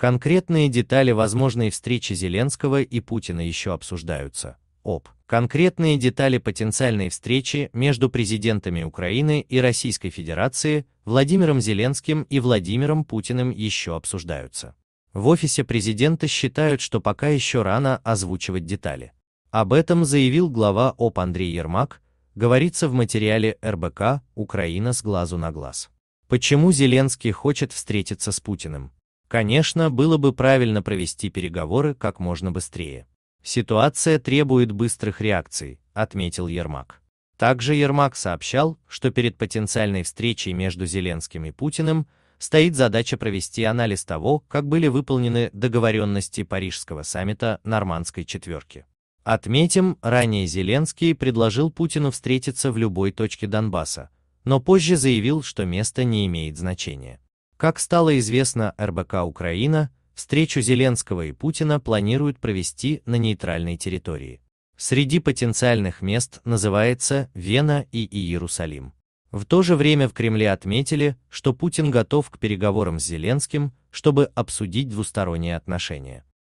Конкретные детали возможной встречи Зеленского и Путина еще обсуждаются. Об. Конкретные детали потенциальной встречи между президентами Украины и Российской Федерации Владимиром Зеленским и Владимиром Путиным еще обсуждаются. В офисе президента считают, что пока еще рано озвучивать детали. Об этом заявил глава ОП Андрей Ермак, говорится в материале РБК «Украина с глазу на глаз». Почему Зеленский хочет встретиться с Путиным? Конечно, было бы правильно провести переговоры как можно быстрее. Ситуация требует быстрых реакций, отметил Ермак. Также Ермак сообщал, что перед потенциальной встречей между Зеленским и Путиным стоит задача провести анализ того, как были выполнены договоренности Парижского саммита Нормандской четверки. Отметим, ранее Зеленский предложил Путину встретиться в любой точке Донбасса, но позже заявил, что место не имеет значения. Как стало известно, РБК Украина встречу Зеленского и Путина планируют провести на нейтральной территории. Среди потенциальных мест называется Вена и Иерусалим. В то же время в Кремле отметили, что Путин готов к переговорам с Зеленским, чтобы обсудить двусторонние отношения.